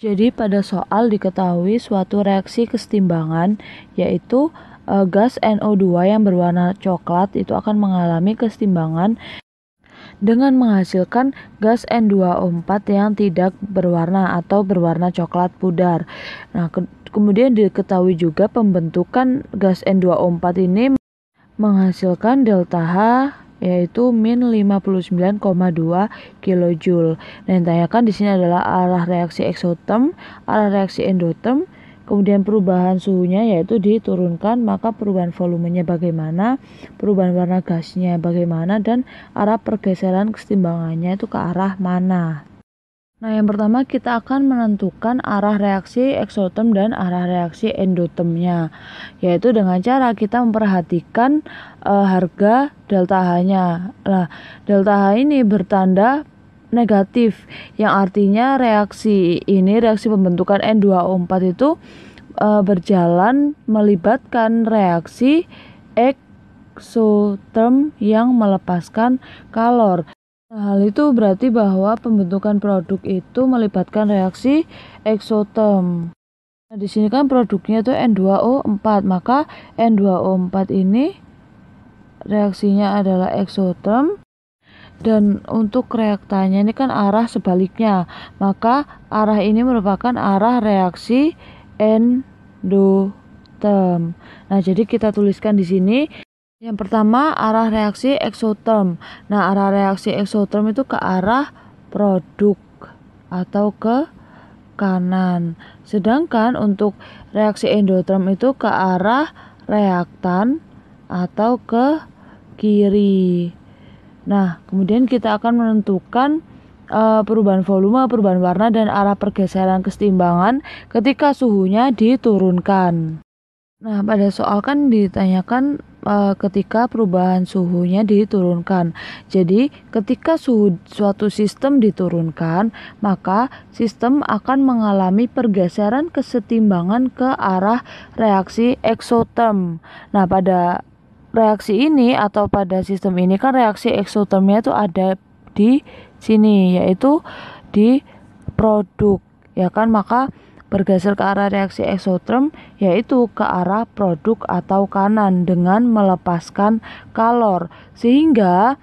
Jadi pada soal diketahui suatu reaksi kesetimbangan yaitu e, gas NO2 yang berwarna coklat itu akan mengalami kesetimbangan dengan menghasilkan gas N2O4 yang tidak berwarna atau berwarna coklat pudar. Nah, ke kemudian diketahui juga pembentukan gas N2O4 ini menghasilkan delta H yaitu min 59,2 kJ. Nah, yang ditanyakan di sini adalah arah reaksi eksoterm, arah reaksi endoterm, kemudian perubahan suhunya yaitu diturunkan maka perubahan volumenya bagaimana perubahan warna gasnya bagaimana dan arah pergeseran kesetimbangannya itu ke arah mana Nah, yang pertama kita akan menentukan arah reaksi eksotem dan arah reaksi endotemnya, yaitu dengan cara kita memperhatikan e, harga delta H-nya. Nah, delta H ini bertanda negatif, yang artinya reaksi ini reaksi pembentukan N2O4 itu e, berjalan melibatkan reaksi eksotem yang melepaskan kalor. Hal itu berarti bahwa pembentukan produk itu melibatkan reaksi eksoterm. Nah, di sini kan produknya itu N2O4, maka N2O4 ini reaksinya adalah eksoterm dan untuk reaktannya ini kan arah sebaliknya. Maka arah ini merupakan arah reaksi endoterm. Nah, jadi kita tuliskan di sini yang pertama arah reaksi eksoterm. Nah, arah reaksi eksoterm itu ke arah produk atau ke kanan. Sedangkan untuk reaksi endoterm itu ke arah reaktan atau ke kiri. Nah, kemudian kita akan menentukan uh, perubahan volume, perubahan warna dan arah pergeseran kesetimbangan ketika suhunya diturunkan. Nah, pada soal kan ditanyakan e, ketika perubahan suhunya diturunkan. Jadi, ketika suhu suatu sistem diturunkan, maka sistem akan mengalami pergeseran kesetimbangan ke arah reaksi eksoterm. Nah, pada reaksi ini atau pada sistem ini kan reaksi eksotermnya itu ada di sini yaitu di produk. Ya kan, maka bergeser ke arah reaksi eksoterm yaitu ke arah produk atau kanan dengan melepaskan kalor sehingga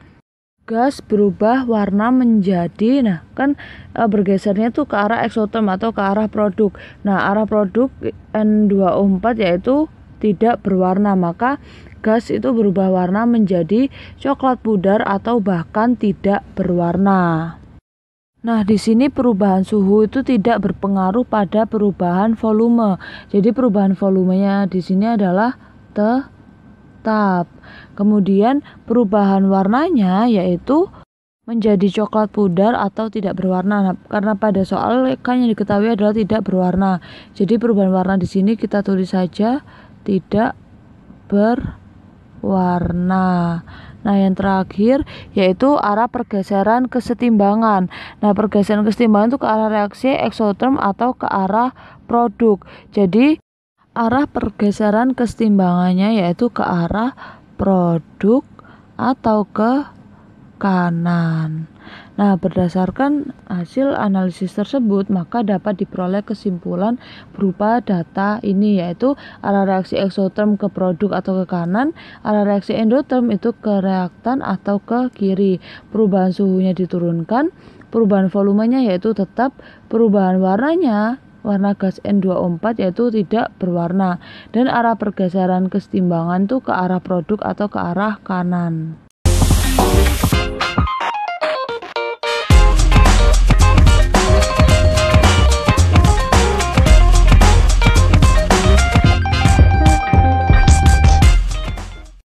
gas berubah warna menjadi nah kan e, bergesernya tuh ke arah eksoterm atau ke arah produk. Nah, arah produk N2O4 yaitu tidak berwarna maka gas itu berubah warna menjadi coklat pudar atau bahkan tidak berwarna. Nah, di sini perubahan suhu itu tidak berpengaruh pada perubahan volume. Jadi perubahan volumenya di sini adalah tetap. Kemudian perubahan warnanya yaitu menjadi coklat pudar atau tidak berwarna. Nah, karena pada soal kan yang diketahui adalah tidak berwarna. Jadi perubahan warna di sini kita tulis saja tidak berwarna. Nah, yang terakhir yaitu arah pergeseran kesetimbangan. Nah, pergeseran kesetimbangan itu ke arah reaksi eksoterm atau ke arah produk. Jadi, arah pergeseran kesetimbangannya yaitu ke arah produk atau ke kanan. Nah, berdasarkan hasil analisis tersebut, maka dapat diperoleh kesimpulan berupa data ini yaitu arah reaksi eksoterm ke produk atau ke kanan, arah reaksi endoterm itu ke reaktan atau ke kiri. Perubahan suhunya diturunkan, perubahan volumenya yaitu tetap, perubahan warnanya warna gas N2O4 yaitu tidak berwarna dan arah pergeseran kesetimbangan itu ke arah produk atau ke arah kanan.